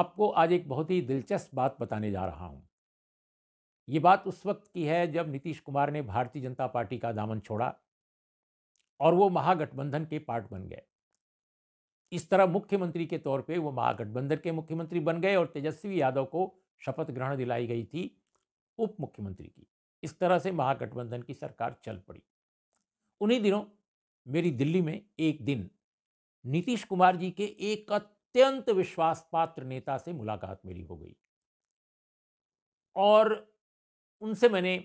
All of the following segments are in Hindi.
आपको आज एक बहुत ही दिलचस्प बात बताने जा रहा हूँ ये बात उस वक्त की है जब नीतीश कुमार ने भारतीय जनता पार्टी का दामन छोड़ा और वो महागठबंधन के पार्ट बन गए इस तरह मुख्यमंत्री के तौर पे वो महागठबंधन के मुख्यमंत्री बन गए और तेजस्वी यादव को शपथ ग्रहण दिलाई गई थी उप मुख्यमंत्री की इस तरह से महागठबंधन की सरकार चल पड़ी उन्हीं दिनों मेरी दिल्ली में एक दिन नीतीश कुमार जी के एक अत्यंत विश्वास पात्र नेता से मुलाकात मेरी हो गई और उनसे मैंने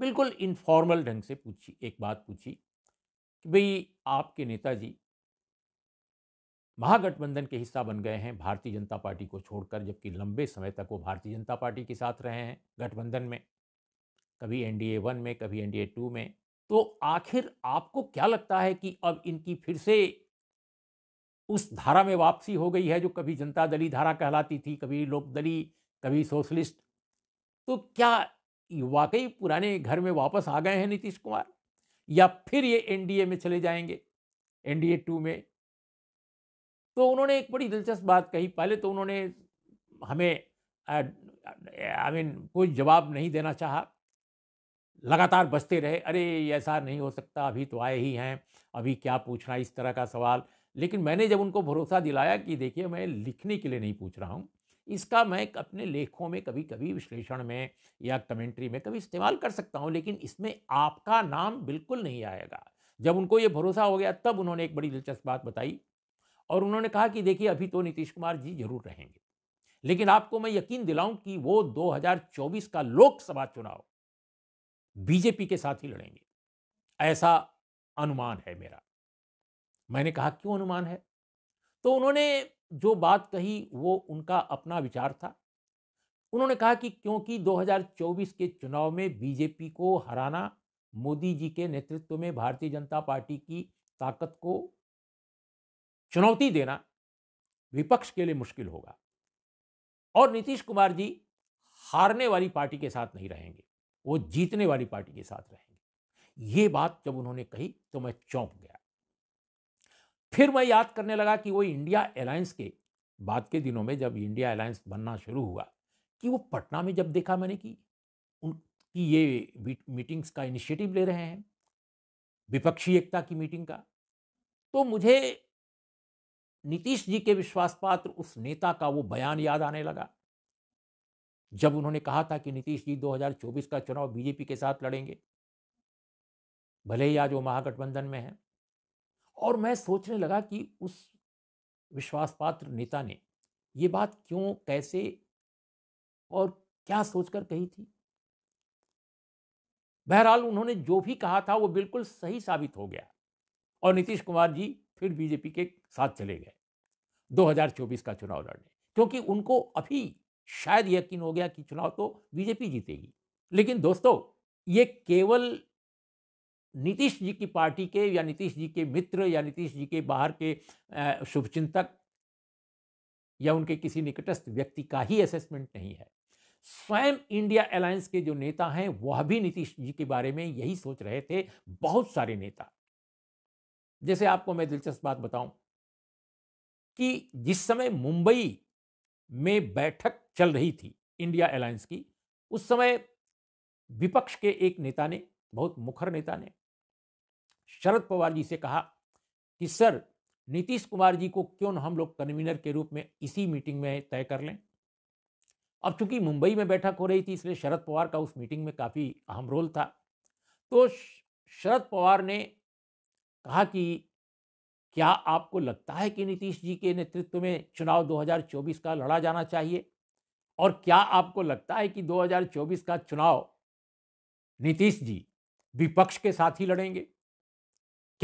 बिल्कुल इनफॉर्मल ढंग से पूछी एक बात पूछी कि भाई आपके नेताजी महागठबंधन के हिस्सा बन गए हैं भारतीय जनता पार्टी को छोड़कर जबकि लंबे समय तक वो भारतीय जनता पार्टी के साथ रहे हैं गठबंधन में कभी एनडीए वन में कभी एनडीए टू में तो आखिर आपको क्या लगता है कि अब इनकी फिर से उस धारा में वापसी हो गई है जो कभी जनता दली धारा कहलाती थी कभी लोकदली कभी सोशलिस्ट तो क्या वाकई पुराने घर में वापस आ गए हैं नीतीश कुमार या फिर ये एनडीए में चले जाएंगे एनडीए टू में तो उन्होंने एक बड़ी दिलचस्प बात कही पहले तो उन्होंने हमें आई मीन कोई जवाब नहीं देना चाहा लगातार बचते रहे अरे ऐसा नहीं हो सकता अभी तो आए ही हैं अभी क्या पूछना इस तरह का सवाल लेकिन मैंने जब उनको भरोसा दिलाया कि देखिए मैं लिखने के लिए नहीं पूछ रहा हूँ इसका मैं अपने लेखों में कभी कभी विश्लेषण में या कमेंट्री में कभी इस्तेमाल कर सकता हूँ लेकिन इसमें आपका नाम बिल्कुल नहीं आएगा जब उनको ये भरोसा हो गया तब उन्होंने एक बड़ी दिलचस्प बात बताई और उन्होंने कहा कि देखिए अभी तो नीतीश कुमार जी जरूर रहेंगे लेकिन आपको मैं यकीन दिलाऊं कि वो 2024 का लोकसभा चुनाव बीजेपी के साथ ही लड़ेंगे ऐसा अनुमान है मेरा मैंने कहा क्यों अनुमान है तो उन्होंने जो बात कही वो उनका अपना विचार था उन्होंने कहा कि क्योंकि 2024 के चुनाव में बीजेपी को हराना मोदी जी के नेतृत्व में भारतीय जनता पार्टी की ताकत को चुनौती देना विपक्ष के लिए मुश्किल होगा और नीतीश कुमार जी हारने वाली पार्टी के साथ नहीं रहेंगे वो जीतने वाली पार्टी के साथ रहेंगे ये बात जब उन्होंने कही तो मैं चौंक गया फिर मैं याद करने लगा कि वो इंडिया एलायंस के बाद के दिनों में जब इंडिया एलायंस बनना शुरू हुआ कि वो पटना में जब देखा मैंने कि उनकी ये मीटिंग्स का इनिशिएटिव ले रहे हैं विपक्षी एकता की मीटिंग का तो मुझे नीतीश जी के विश्वास पात्र उस नेता का वो बयान याद आने लगा जब उन्होंने कहा था कि नीतीश जी 2024 का चुनाव बीजेपी के साथ लड़ेंगे भले ही आज वो महागठबंधन में हैं और मैं सोचने लगा कि उस विश्वास पात्र नेता ने ये बात क्यों कैसे और क्या सोचकर कही थी बहरहाल उन्होंने जो भी कहा था वो बिल्कुल सही साबित हो गया और नीतीश कुमार जी फिर बीजेपी के साथ चले गए 2024 का चुनाव लड़ने क्योंकि उनको अभी शायद यकीन हो गया कि चुनाव तो बीजेपी जीतेगी लेकिन दोस्तों ये केवल नीतीश जी की पार्टी के या नीतीश जी के मित्र या नीतीश जी के बाहर के शुभचिंतक या उनके किसी निकटस्थ व्यक्ति का ही असेसमेंट नहीं है स्वयं इंडिया अलायंस के जो नेता हैं वह भी नीतीश जी के बारे में यही सोच रहे थे बहुत सारे नेता जैसे आपको मैं दिलचस्प बात बताऊं कि जिस समय मुंबई में बैठक चल रही थी इंडिया अलायंस की उस समय विपक्ष के एक नेता ने बहुत मुखर नेता ने शरद पवार जी से कहा कि सर नीतीश कुमार जी को क्यों न हम लोग कन्वीनर के रूप में इसी मीटिंग में तय कर लें अब चूंकि मुंबई में बैठक हो रही थी इसलिए शरद पवार का उस मीटिंग में काफ़ी अहम रोल था तो शरद पवार ने कहा कि क्या आपको लगता है कि नीतीश जी के नेतृत्व में चुनाव 2024 का लड़ा जाना चाहिए और क्या आपको लगता है कि 2024 का चुनाव नीतीश जी विपक्ष के साथ ही लड़ेंगे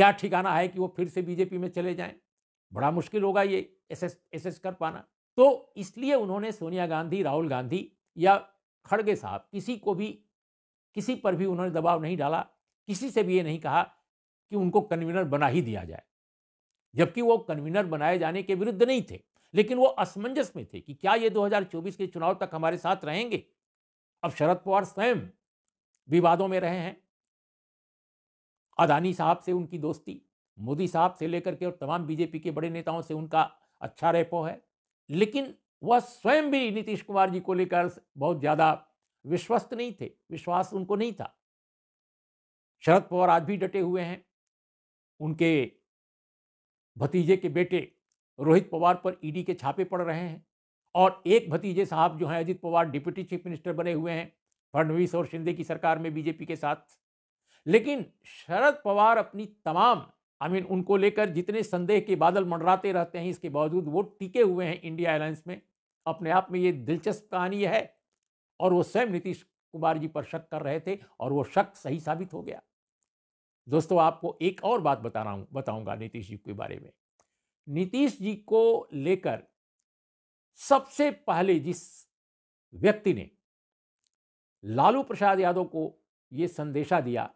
क्या ठिकाना है कि वो फिर से बीजेपी में चले जाएं बड़ा मुश्किल होगा ये एसेस एसेस कर पाना तो इसलिए उन्होंने सोनिया गांधी राहुल गांधी या खड़गे साहब किसी को भी किसी पर भी उन्होंने दबाव नहीं डाला किसी से भी ये नहीं कहा कि उनको कन्वीनर बना ही दिया जाए जबकि वो कन्वीनर बनाए जाने के विरुद्ध नहीं थे लेकिन वो असमंजस में थे कि क्या ये 2024 के चुनाव तक हमारे साथ रहेंगे अब शरद पवार स्वयं विवादों में रहे हैं अदानी साहब से उनकी दोस्ती मोदी साहब से लेकर के और तमाम बीजेपी के बड़े नेताओं से उनका अच्छा रेपो है लेकिन वह स्वयं भी नीतीश कुमार जी को लेकर बहुत ज़्यादा विश्वस्त नहीं थे विश्वास उनको नहीं था शरद पवार आज भी डटे हुए हैं उनके भतीजे के बेटे रोहित पवार पर ईडी के छापे पड़ रहे हैं और एक भतीजे साहब जो हैं Ajit Pawar deputy chief minister बने हुए हैं फडणवीस और शिंदे की सरकार में बीजेपी के साथ लेकिन शरद पवार अपनी तमाम आई मीन उनको लेकर जितने संदेह के बादल मंडराते रहते हैं इसके बावजूद वो टिके हुए हैं इंडिया एयरलाइंस में अपने आप में ये दिलचस्प कहानी है और वो स्वयं नीतीश कुमार जी पर शक कर रहे थे और वो शक सही साबित हो गया दोस्तों आपको एक और बात बता रहा हूँ बताऊँगा नीतीश जी के बारे में नीतीश जी को लेकर सबसे पहले जिस व्यक्ति ने लालू प्रसाद यादव को ये संदेशा दिया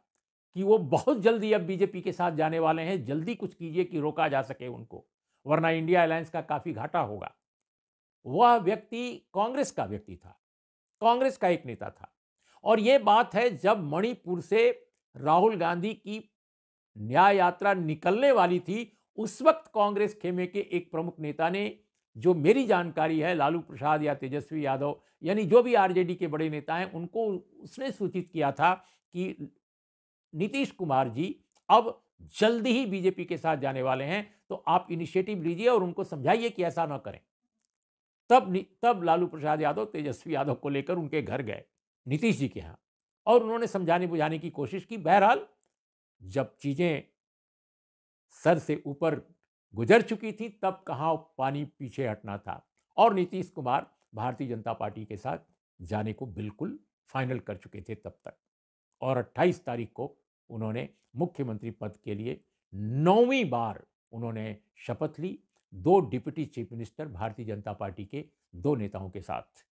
कि वो बहुत जल्दी अब बीजेपी के साथ जाने वाले हैं जल्दी कुछ कीजिए कि रोका जा सके उनको वरना इंडिया अलायंस का काफ़ी घाटा होगा वह व्यक्ति कांग्रेस का व्यक्ति था कांग्रेस का एक नेता था और ये बात है जब मणिपुर से राहुल गांधी की न्याय यात्रा निकलने वाली थी उस वक्त कांग्रेस खेमे के एक प्रमुख नेता ने जो मेरी जानकारी है लालू प्रसाद या तेजस्वी यादव यानी जो भी आरजेडी के बड़े नेता हैं उनको उसने सूचित किया था कि नीतीश कुमार जी अब जल्दी ही बीजेपी के साथ जाने वाले हैं तो आप इनिशिएटिव लीजिए और उनको समझाइए कि ऐसा ना करें तब तब लालू प्रसाद यादव तेजस्वी यादव को लेकर उनके घर गए नीतीश जी के यहाँ और उन्होंने समझाने बुझाने की कोशिश की बहरहाल जब चीज़ें सर से ऊपर गुजर चुकी थी तब कहाँ पानी पीछे हटना था और नीतीश कुमार भारतीय जनता पार्टी के साथ जाने को बिल्कुल फाइनल कर चुके थे तब तक और 28 तारीख को उन्होंने मुख्यमंत्री पद के लिए नौवीं बार उन्होंने शपथ ली दो डिप्टी चीफ मिनिस्टर भारतीय जनता पार्टी के दो नेताओं के साथ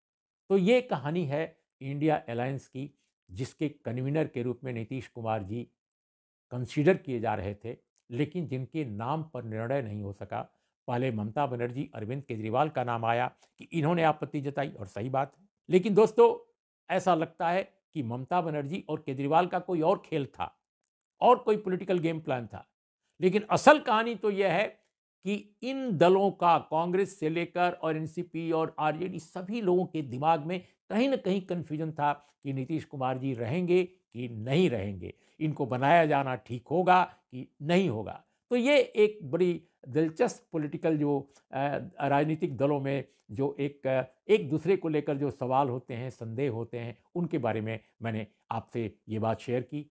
तो ये कहानी है इंडिया अलायंस की जिसके कन्वीनर के रूप में नीतीश कुमार जी कंसीडर किए जा रहे थे लेकिन जिनके नाम पर निर्णय नहीं हो सका पहले ममता बनर्जी अरविंद केजरीवाल का नाम आया कि इन्होंने आपत्ति जताई और सही बात है लेकिन दोस्तों ऐसा लगता है कि ममता बनर्जी और केजरीवाल का कोई और खेल था और कोई पॉलिटिकल गेम प्लान था लेकिन असल कहानी तो यह है कि इन दलों का कांग्रेस से लेकर और एनसीपी और आरजेडी सभी लोगों के दिमाग में कहीं ना कहीं कन्फ्यूजन था कि नीतीश कुमार जी रहेंगे कि नहीं रहेंगे इनको बनाया जाना ठीक होगा कि नहीं होगा तो ये एक बड़ी दिलचस्प पॉलिटिकल जो राजनीतिक दलों में जो एक एक दूसरे को लेकर जो सवाल होते हैं संदेह होते हैं उनके बारे में मैंने आपसे ये बात शेयर की